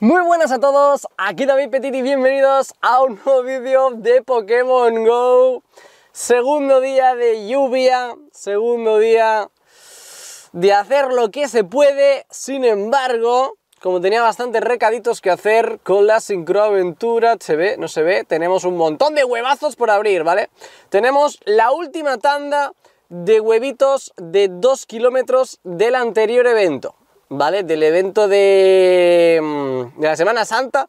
Muy buenas a todos, aquí David Petit y bienvenidos a un nuevo vídeo de Pokémon GO Segundo día de lluvia, segundo día de hacer lo que se puede Sin embargo, como tenía bastantes recaditos que hacer con la sincroaventura, se ve, no se ve, tenemos un montón de huevazos por abrir, ¿vale? Tenemos la última tanda de huevitos de 2 kilómetros del anterior evento ¿vale? Del evento de, mm, de la Semana Santa,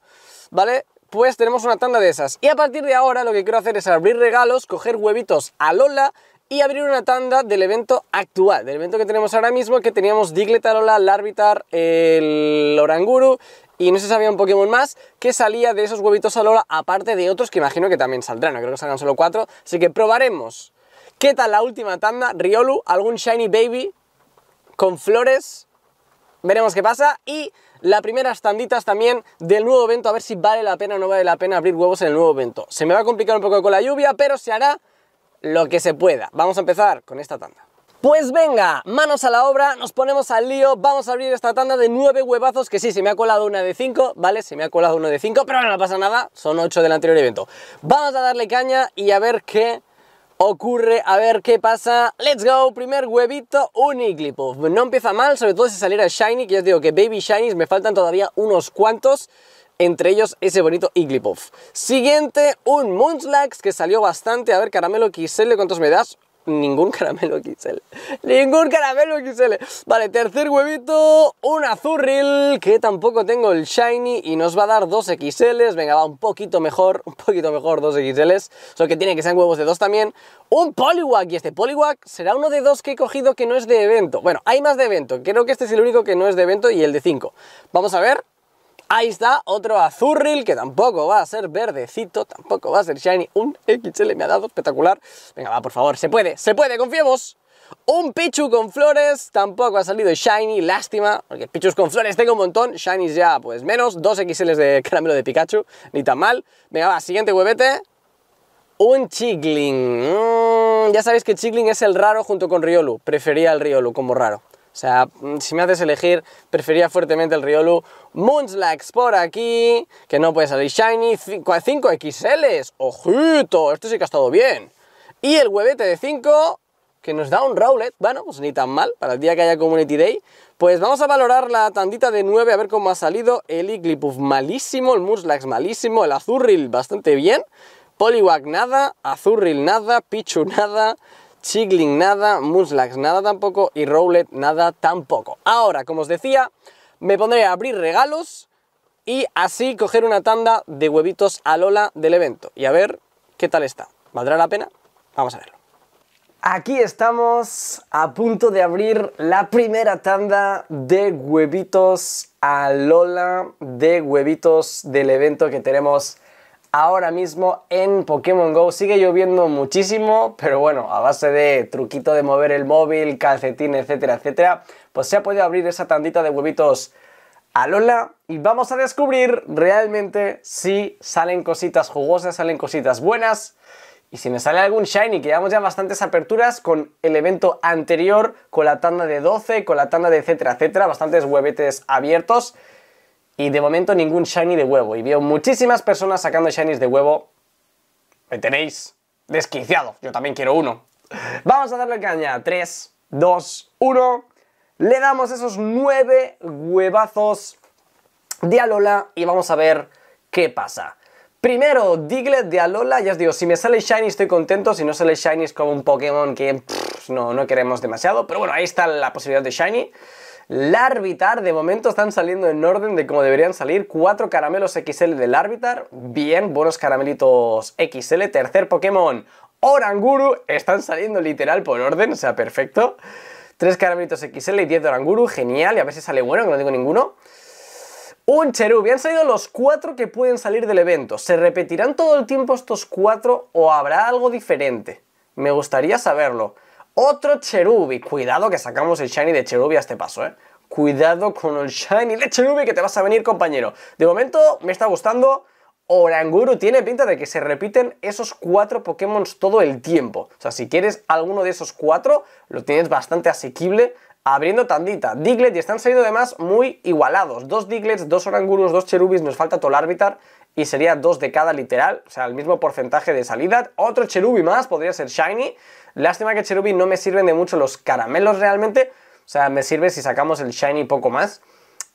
¿vale? Pues tenemos una tanda de esas. Y a partir de ahora lo que quiero hacer es abrir regalos, coger huevitos a Lola y abrir una tanda del evento actual, del evento que tenemos ahora mismo, que teníamos Lola, Larvitar, el Oranguru y no se sabía un Pokémon más que salía de esos huevitos a Lola, aparte de otros que imagino que también saldrán, no creo que salgan solo cuatro, así que probaremos. ¿Qué tal la última tanda? Riolu, algún Shiny Baby con flores, veremos qué pasa y las primeras tanditas también del nuevo evento, a ver si vale la pena o no vale la pena abrir huevos en el nuevo evento. Se me va a complicar un poco con la lluvia, pero se hará lo que se pueda. Vamos a empezar con esta tanda. Pues venga, manos a la obra, nos ponemos al lío, vamos a abrir esta tanda de nueve huevazos, que sí, se me ha colado una de 5, ¿vale? Se me ha colado una de 5, pero no pasa nada, son 8 del anterior evento. Vamos a darle caña y a ver qué ocurre, a ver qué pasa. ¡Let's go! Primer huevito Uniglipuff. No empieza mal, sobre todo si saliera Shiny, que ya os digo que Baby Shinies me faltan todavía unos cuantos. Entre ellos ese bonito Iglipuff. Siguiente, un moonslax que salió bastante. A ver, Caramelo XL, ¿cuántos me das? Ningún caramelo XL. Ningún caramelo XL. Vale, tercer huevito, un azurril, que tampoco tengo el shiny y nos va a dar 2 XLs. Venga, va un poquito mejor, un poquito mejor dos XLs. Solo que tiene que ser huevos de dos también. Un Poliwag, y este Poliwag será uno de dos que he cogido que no es de evento. Bueno, hay más de evento. Creo que este es el único que no es de evento y el de 5. Vamos a ver. Ahí está, otro azurril que tampoco va a ser verdecito, tampoco va a ser shiny. Un XL me ha dado espectacular. Venga, va, por favor, se puede, se puede, confiemos. Un Pichu con flores, tampoco ha salido Shiny, lástima, porque Pichus con flores tengo un montón, Shiny ya pues menos, dos XL de caramelo de Pikachu, ni tan mal. Venga, va, siguiente huevete. Un Chigling. Mm, ya sabéis que Chigling es el raro junto con Riolu, prefería el Riolu como raro. O sea, mm, si me haces elegir, prefería fuertemente el Riolu Moonslax por aquí, que no puede salir Shiny, 5XLs, ojito, esto sí que ha estado bien. Y el huevete de 5, que nos da un Rowlet, bueno, pues ni tan mal, para el día que haya Community Day. Pues vamos a valorar la tandita de 9, a ver cómo ha salido. El Iglipuff malísimo, el Moonslax malísimo, el Azurril bastante bien, Poliwag nada, Azurril nada, Pichu nada, Chigling nada, Muslax nada tampoco y Rowlet nada tampoco. Ahora, como os decía, me pondré a abrir regalos y así coger una tanda de huevitos a Lola del evento y a ver qué tal está. ¿Valdrá la pena? Vamos a verlo. Aquí estamos a punto de abrir la primera tanda de huevitos a Lola de huevitos del evento que tenemos ahora mismo en Pokémon GO. Sigue lloviendo muchísimo, pero bueno, a base de truquito de mover el móvil, calcetín, etcétera, etcétera, pues se ha podido abrir esa tandita de huevitos a Lola y vamos a descubrir realmente si salen cositas jugosas, salen cositas buenas. Y si me sale algún Shiny, que llevamos ya bastantes aperturas con el evento anterior, con la tanda de 12, con la tanda de etcétera, etcétera, bastantes huevetes abiertos y de momento ningún shiny de huevo. Y veo muchísimas personas sacando shinies de huevo. Me tenéis desquiciado. Yo también quiero uno. Vamos a darle caña. 3, 2, 1. Le damos esos 9 huevazos de Alola y vamos a ver qué pasa. Primero, Diglett de Alola, ya os digo, si me sale Shiny estoy contento, si no sale Shiny es como un Pokémon que no, no queremos demasiado, pero bueno, ahí está la posibilidad de Shiny. Larvitar, de momento están saliendo en orden de como deberían salir, 4 caramelos XL del Larvitar, bien, buenos caramelitos XL, tercer Pokémon, Oranguru, están saliendo literal por orden, o sea, perfecto. 3 caramelitos XL y 10 de Oranguru, genial, y a ver si sale bueno, que no tengo ninguno. Un Cherubi. han salido los cuatro que pueden salir del evento. ¿Se repetirán todo el tiempo estos cuatro o habrá algo diferente? Me gustaría saberlo. Otro cherubi. Cuidado que sacamos el shiny de cherubi a este paso, ¿eh? Cuidado con el shiny de cherubi que te vas a venir, compañero. De momento me está gustando. Oranguru tiene pinta de que se repiten esos cuatro Pokémon todo el tiempo. O sea, si quieres alguno de esos cuatro, lo tienes bastante asequible abriendo tandita. Diglett y están saliendo además muy igualados. Dos Diglets, dos Oranguros, dos Cherubis, nos falta Tolarbitar y sería dos de cada literal, o sea, el mismo porcentaje de salida. Otro Cherubi más, podría ser Shiny. Lástima que Cherubi no me sirven de mucho los caramelos realmente, o sea, me sirve si sacamos el Shiny poco más.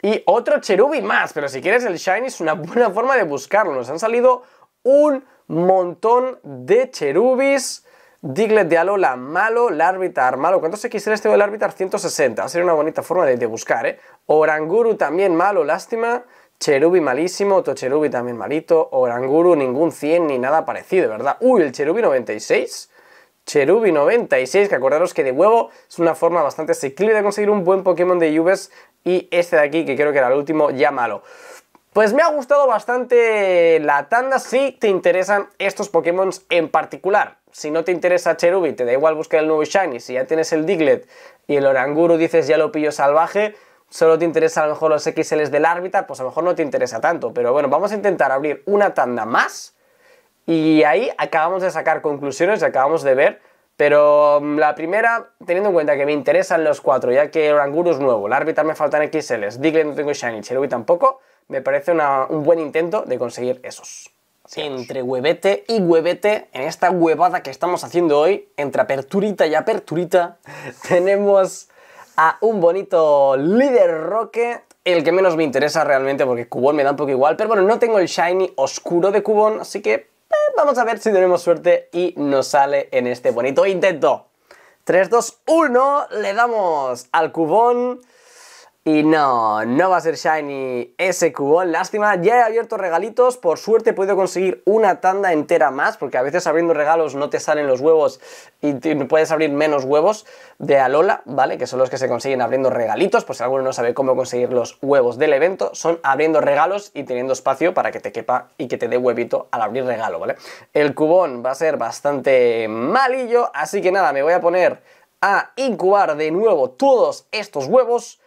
Y otro Cherubi más, pero si quieres el Shiny es una buena forma de buscarlo. Nos han salido un montón de Cherubis Diglett de Alola, malo, Larvitar, malo. ¿Cuántos se quisiera este de Larvitar? 160. ser una bonita forma de, buscar, ¿eh? Oranguru también malo, lástima. Cherubi malísimo, Tocherubi también malito. Oranguru ningún 100 ni nada parecido, ¿verdad? Uy, el Cherubi 96. Cherubi 96, que acordaros que de huevo es una forma bastante ciclida de conseguir un buen Pokémon de lluvias. Y este de aquí, que creo que era el último, ya malo. Pues me ha gustado bastante la tanda si te interesan estos Pokémon en particular. Si no te interesa Cherubi, te da igual buscar el nuevo Shiny, si ya tienes el Diglett y el Oranguru dices ya lo pillo salvaje, solo te interesa a lo mejor los XLs del árbitra, pues a lo mejor no te interesa tanto. Pero bueno, vamos a intentar abrir una tanda más y ahí acabamos de sacar conclusiones, acabamos de ver. Pero mm, la primera, teniendo en cuenta que me interesan los cuatro, ya que Oranguru es nuevo, el árbitra me faltan XLs, Diglett no tengo Shiny, Cherubi tampoco me parece un buen intento de conseguir esos. Entre huevete y huevete, en esta huevada que estamos haciendo hoy, entre aperturita y aperturita, tenemos a un bonito líder roque, el que menos me interesa realmente porque Cubón me da un poco igual, pero bueno, no tengo el shiny oscuro de Cubón, así que eh, vamos a ver si tenemos suerte y nos sale en este bonito intento. 3, 2, 1, le damos al Cubón y no, no va a ser Shiny ese cubón, lástima, ya he abierto regalitos, por suerte he podido conseguir una tanda entera más, porque a veces abriendo regalos no te salen los huevos y puedes abrir menos huevos de Alola, ¿vale? Que son los que se consiguen abriendo regalitos, por pues si alguno no sabe cómo conseguir los huevos del evento, son abriendo regalos y teniendo espacio para que te quepa y que te dé huevito al abrir regalo, ¿vale? El cubón va a ser bastante malillo, así que nada, me voy a poner a incubar de nuevo todos estos huevos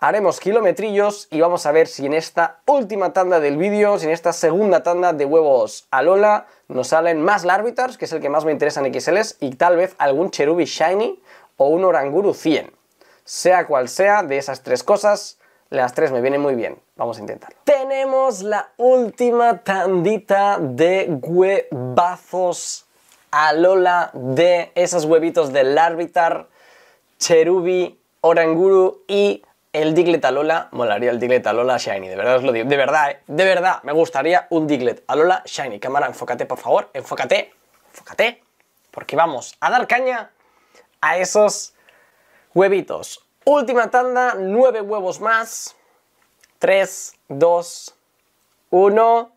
haremos kilometrillos y vamos a ver si en esta última tanda del vídeo, si en esta segunda tanda de huevos Alola nos salen más Larvitars, que es el que más me interesa en XLs, y tal vez algún Cherubi Shiny o un Oranguru 100. Sea cual sea de esas tres cosas, las tres me vienen muy bien. Vamos a intentar. Tenemos la última tandita de huevazos Alola de esos huevitos del Larvitar, Cherubi, Oranguru y el Diglett Alola, molaría el Diglett Alola Shiny, de verdad os lo digo, de verdad, eh, de verdad, me gustaría un Diglett Alola Shiny. Cámara, enfócate por favor, enfócate, enfócate, porque vamos a dar caña a esos huevitos. Última tanda, nueve huevos más, tres, dos, uno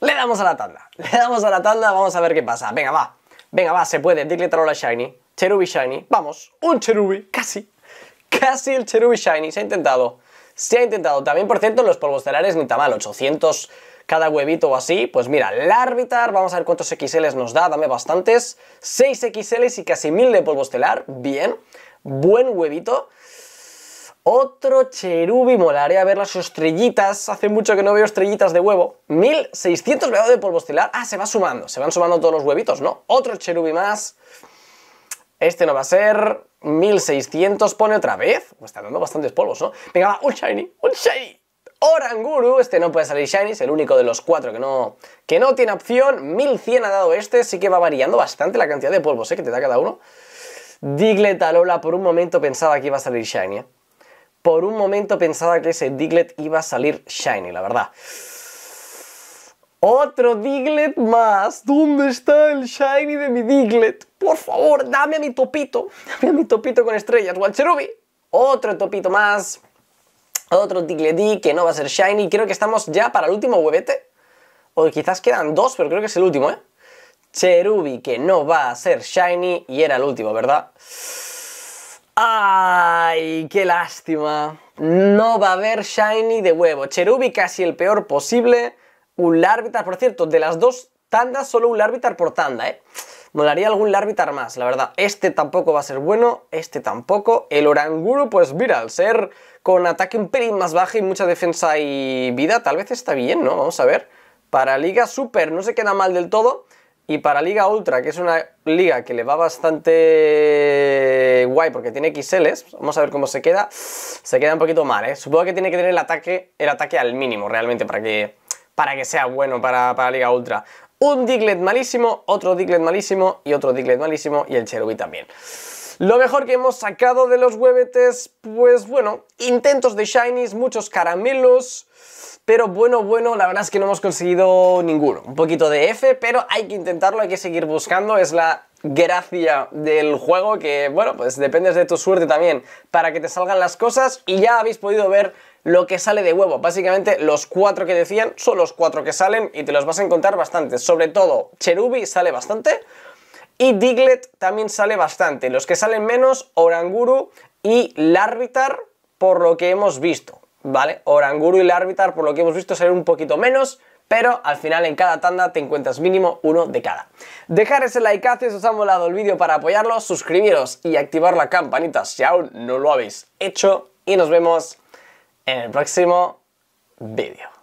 Le damos a la tanda, le damos a la tanda, vamos a ver qué pasa. Venga, va, venga, va, se puede, Diglett Alola Shiny, Cherubi Shiny, vamos, un Cherubi, casi, Casi el Cherubi Shiny, se ha intentado. Se ha intentado. También, por cierto, los polvos estelares ni tan mal, 800 cada huevito o así. Pues mira, el Arbitar, vamos a ver cuántos XL nos da, dame bastantes. 6 XL y casi 1000 de polvo estelar, bien. Buen huevito. Otro cherubi, a ver las estrellitas, hace mucho que no veo estrellitas de huevo. 1600 de polvo estelar, ah, se va sumando, se van sumando todos los huevitos, ¿no? Otro cherubi más, este no va a ser, 1600 pone otra vez. está dando bastantes polvos, ¿no? Venga, va, un shiny, un shiny. Oranguru, este no puede salir shiny, es el único de los cuatro que no, que no tiene opción. 1100 ha dado este, sí que va variando bastante la cantidad de polvos ¿eh? que te da cada uno. Diglett Alola, por un momento pensaba que iba a salir shiny. ¿eh? Por un momento pensaba que ese Diglett iba a salir shiny, la verdad. Otro Diglett más. ¿Dónde está el shiny de mi Diglett? Por favor, dame a mi topito. Dame a mi topito con estrellas. Cherubi. Otro topito más. Otro Diglett que no va a ser shiny. Creo que estamos ya para el último huevete. O quizás quedan dos, pero creo que es el último, ¿eh? Cherubi que no va a ser shiny y era el último, ¿verdad? ¡Ay, qué lástima! No va a haber shiny de huevo. Cherubi casi el peor posible un Larvitar, por cierto, de las dos tandas, solo un Larvitar por tanda, ¿eh? Molaría algún Larvitar más, la verdad. Este tampoco va a ser bueno, este tampoco. El Oranguru, pues mira, al ser con ataque un pelín más bajo y mucha defensa y vida, tal vez está bien, ¿no? Vamos a ver. Para Liga Super no se queda mal del todo. Y para Liga Ultra, que es una liga que le va bastante guay porque tiene XLs, vamos a ver cómo se queda. Se queda un poquito mal, ¿eh? Supongo que tiene que tener el ataque, el ataque al mínimo realmente para que para que sea bueno para, Liga Ultra. Un Diglett malísimo, otro Diglett malísimo y otro Diglett malísimo y el Cherubí también. Lo mejor que hemos sacado de los huevetes, pues bueno, intentos de shinies, muchos caramelos, pero bueno, bueno, la verdad es que no hemos conseguido ninguno. Un poquito de F, pero hay que intentarlo, hay que seguir buscando. Es la gracia del juego que, bueno, pues dependes de tu suerte también para que te salgan las cosas y ya habéis podido ver lo que sale de huevo. Básicamente los cuatro que decían son los cuatro que salen y te los vas a encontrar bastante. Sobre todo Cherubi sale bastante y Diglett también sale bastante. Los que salen menos, Oranguru y Larvitar, por lo que hemos visto. ¿vale? Oranguru y Larvitar, por lo que hemos visto, ser un poquito menos, pero al final en cada tanda te encuentras mínimo uno de cada. Dejar ese like si os ha molado el vídeo para apoyarlo, suscribiros y activar la campanita si aún no lo habéis hecho y nos vemos en el próximo vídeo.